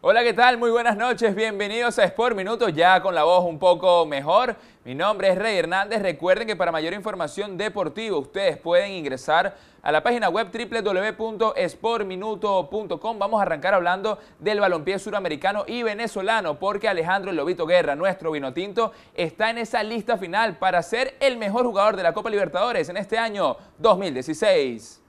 Hola, ¿qué tal? Muy buenas noches. Bienvenidos a Sport Minuto, ya con la voz un poco mejor. Mi nombre es Rey Hernández. Recuerden que para mayor información deportiva ustedes pueden ingresar a la página web www.sportminuto.com. Vamos a arrancar hablando del balompié suramericano y venezolano porque Alejandro Lobito Guerra, nuestro vinotinto, está en esa lista final para ser el mejor jugador de la Copa Libertadores en este año 2016.